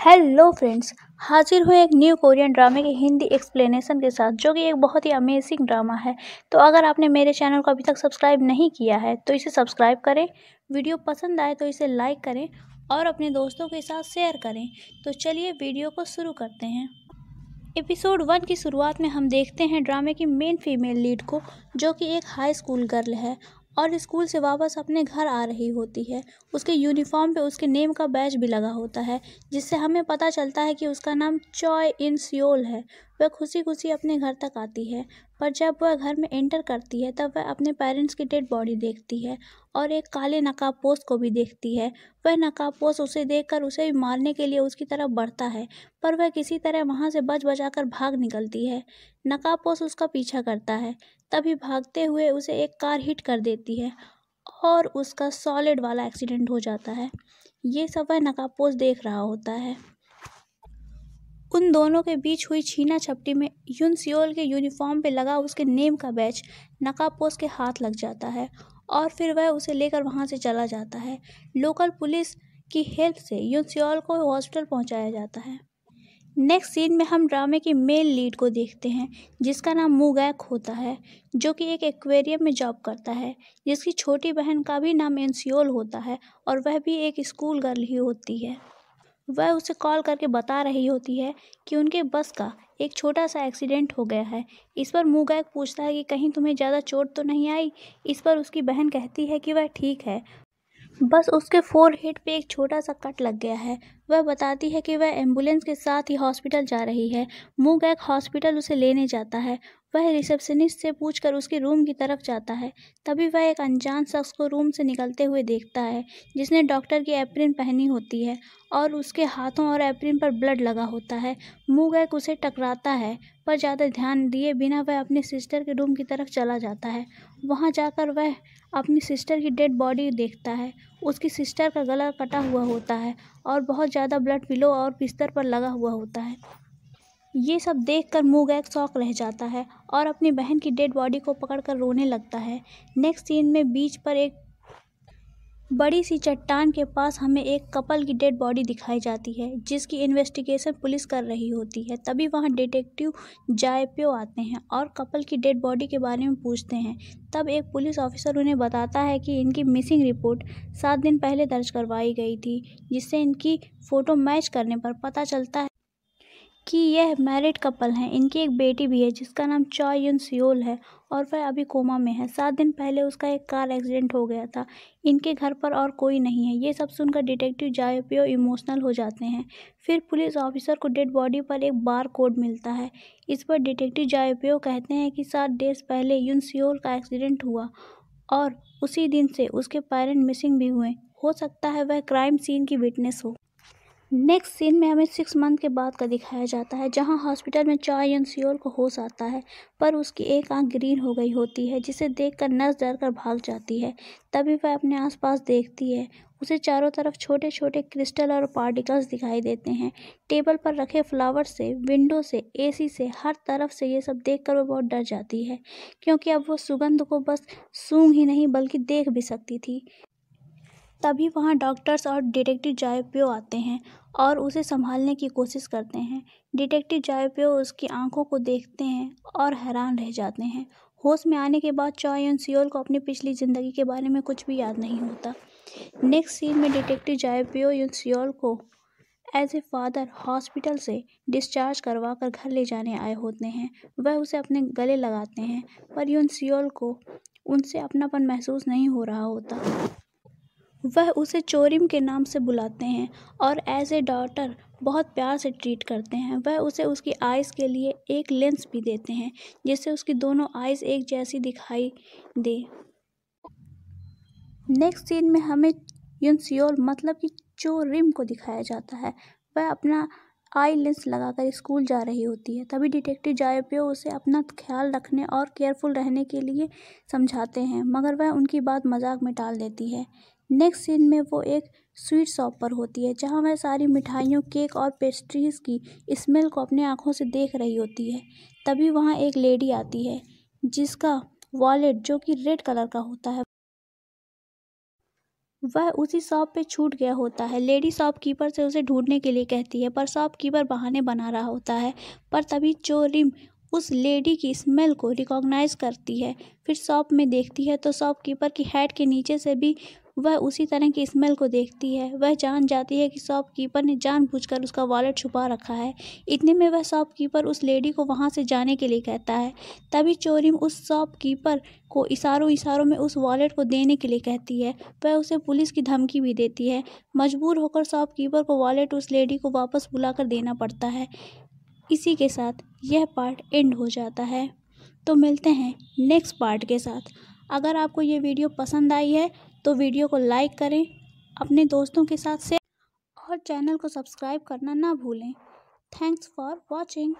hello friends हाजिर हुए एक न्यू कोरियन ड्रामे के हिंदी एक्सप्लेनेशन के साथ जो कि एक बहुत ही अमेजिंग ड्रामा है तो अगर आपने मेरे चैनल को अभी तक सब्सक्राइब नहीं किया है तो इसे सब्सक्राइब करें वीडियो पसंद आए तो इसे लाइक करें और अपने दोस्तों के साथ शेयर करें तो चलिए वीडियो को शुरू करते हैं एपिसोड वन की शुरुआत में हम देखते हैं ड्रामे की मेन फीमेल लीड को जो कि एक हाई स्कूल गर्ल है और स्कूल से वापस अपने घर आ रही होती है उसके यूनिफॉर्म पे उसके नेम का बैच भी लगा होता है जिससे हमें पता चलता है कि उसका नाम चॉय इन सियोल है वह खुशी खुशी अपने घर तक आती है पर जब वह घर में एंटर करती है तब वह अपने पेरेंट्स की डेड बॉडी देखती है और एक काले नकाबपोश को भी देखती है वह नकाबपोश उसे देखकर उसे मारने के लिए उसकी तरफ बढ़ता है पर वह किसी तरह वहाँ से बच बचा कर भाग निकलती है नकाबपोश उसका पीछा करता है तभी भागते हुए उसे एक कार हिट कर देती है और उसका सॉलिड वाला एक्सीडेंट हो जाता है ये सब वह नकाबपोश देख रहा होता है उन दोनों के बीच हुई छीना छपटी में यून सियोल के यूनिफॉर्म पे लगा उसके नेम का बैच नकाबपोश के हाथ लग जाता है और फिर वह उसे लेकर वहाँ से चला जाता है लोकल पुलिस की हेल्प से यून सियोल को हॉस्पिटल पहुँचाया जाता है नेक्स्ट सीन में हम ड्रामे की मेल लीड को देखते हैं जिसका नाम मुगैक होता है जो कि एक एक्वेरियम में जॉब करता है जिसकी छोटी बहन का भी नाम एनसियोल होता है और वह भी एक स्कूल गर्ल ही होती है वह उसे कॉल करके बता रही होती है कि उनके बस का एक छोटा सा एक्सीडेंट हो गया है इस पर गायक पूछता है कि कहीं तुम्हें ज़्यादा चोट तो नहीं आई इस पर उसकी बहन कहती है कि वह ठीक है बस उसके फोर हेड पे एक छोटा सा कट लग गया है वह बताती है कि वह एम्बुलेंस के साथ ही हॉस्पिटल जा रही है मुँह गैक हॉस्पिटल उसे लेने जाता है वह रिसेप्शनिस्ट से पूछकर उसके रूम की तरफ जाता है तभी वह एक अनजान शख्स को रूम से निकलते हुए देखता है जिसने डॉक्टर की एप्रिन पहनी होती है और उसके हाथों और एप्रिन पर ब्लड लगा होता है मुँह गैक उसे टकराता है पर ज़्यादा ध्यान दिए बिना वह अपने सिस्टर के रूम की तरफ चला जाता है वहाँ जाकर वह अपनी सिस्टर की डेड बॉडी देखता है उसकी सिस्टर का गला कटा हुआ होता है और बहुत ज़्यादा ब्लड पिलो और बिस्तर पर लगा हुआ होता है ये सब देखकर मुँह गैग शौक रह जाता है और अपनी बहन की डेड बॉडी को पकड़कर रोने लगता है नेक्स्ट सीन में बीच पर एक बड़ी सी चट्टान के पास हमें एक कपल की डेड बॉडी दिखाई जाती है जिसकी इन्वेस्टिगेशन पुलिस कर रही होती है तभी वहां डिटेक्टिव जायप्यो आते हैं और कपल की डेड बॉडी के बारे में पूछते हैं तब एक पुलिस ऑफिसर उन्हें बताता है कि इनकी मिसिंग रिपोर्ट सात दिन पहले दर्ज करवाई गई थी जिससे इनकी फ़ोटो मैच करने पर पता चलता है कि यह मैरिड कपल हैं इनकी एक बेटी भी है जिसका नाम चॉ युन सियोल है और वह अभी कोमा में है सात दिन पहले उसका एक कार एक्सीडेंट हो गया था इनके घर पर और कोई नहीं है ये सब सुनकर डिटेक्टिव जायपियो इमोशनल हो जाते हैं फिर पुलिस ऑफिसर को डेड बॉडी पर एक बार कोड मिलता है इस पर डिटेक्टिव जायपियो कहते हैं कि सात डेज पहले यून सियोल का एक्सीडेंट हुआ और उसी दिन से उसके पेरेंट मिसिंग भी हुए हो सकता है वह क्राइम सीन की विटनेस हो नेक्स्ट सीन में हमें सिक्स मंथ के बाद का दिखाया जाता है जहां हॉस्पिटल में चाय सियोल को होश आता है पर उसकी एक आंख ग्रीन हो गई होती है जिसे देखकर नर्स डर कर भाग जाती है तभी वह अपने आसपास देखती है उसे चारों तरफ छोटे छोटे क्रिस्टल और पार्टिकल्स दिखाई देते हैं टेबल पर रखे फ्लावर से विंडो से एसी से हर तरफ से ये सब देख वो बहुत डर जाती है क्योंकि अब वो सुगंध को बस सूंघ ही नहीं बल्कि देख भी सकती थी तभी वहाँ डॉक्टर्स और डिटेक्टिव जायप्यो आते हैं और उसे संभालने की कोशिश करते हैं डिटेक्टिव जायप्यो उसकी आंखों को देखते हैं और हैरान रह जाते हैं होश में आने के बाद चॉयन सियोल को अपनी पिछली ज़िंदगी के बारे में कुछ भी याद नहीं होता नेक्स्ट सीन में डिटेक्टिव जायप्यो यून सियोल को एज ए फादर हॉस्पिटल से डिस्चार्ज करवा कर घर ले जाने आए होते हैं वह उसे अपने गले लगाते हैं पर यून सियोल को उनसे अपनापन महसूस नहीं हो रहा होता वह उसे चोरिम के नाम से बुलाते हैं और एज़ ए डॉटर बहुत प्यार से ट्रीट करते हैं वह उसे उसकी आइज़ के लिए एक लेंस भी देते हैं जिससे उसकी दोनों आइज़ एक जैसी दिखाई दे नेक्स्ट सीन में हमें यूनसियोल मतलब कि चोरिम को दिखाया जाता है वह अपना आई लेंस लगाकर स्कूल जा रही होती है तभी डिटेक्टिव जायपियो उसे अपना ख्याल रखने और केयरफुल रहने के लिए समझाते हैं मगर वह उनकी बात मजाक में टाल देती है नेक्स्ट सीन में वो एक स्वीट शॉप पर होती है जहाँ वह सारी मिठाइयों केक और पेस्ट्रीज की स्मेल को अपने आँखों से देख रही होती है तभी वहाँ एक लेडी आती है जिसका वॉलेट जो कि रेड कलर का होता है वह उसी शॉप पे छूट गया होता है लेडी शॉपकीपर से उसे ढूंढने के लिए कहती है पर शॉपकीपर बहाने बना रहा होता है पर तभी चोरिम उस लेडी की स्मेल को रिकॉग्नाइज करती है फिर शॉप में देखती है तो शॉपकीपर की हेड के नीचे से भी वह उसी तरह की स्मेल को देखती है वह जान जाती है कि शॉपकीपर ने जानबूझकर उसका वॉलेट छुपा रखा है इतने में वह शॉपकीपर उस लेडी को वहाँ से जाने के लिए कहता है तभी चोरी उस शॉपकीपर को इशारों इशारों में उस वॉलेट को देने के लिए कहती है वह उसे पुलिस की धमकी भी देती है मजबूर होकर शॉपकीपर को वॉलेट उस लेडी को वापस बुलाकर देना पड़ता है इसी के साथ यह पार्ट एंड हो जाता है तो मिलते हैं नेक्स्ट पार्ट के साथ अगर आपको ये वीडियो पसंद आई है तो वीडियो को लाइक करें अपने दोस्तों के साथ शेयर और चैनल को सब्सक्राइब करना ना भूलें थैंक्स फॉर वॉचिंग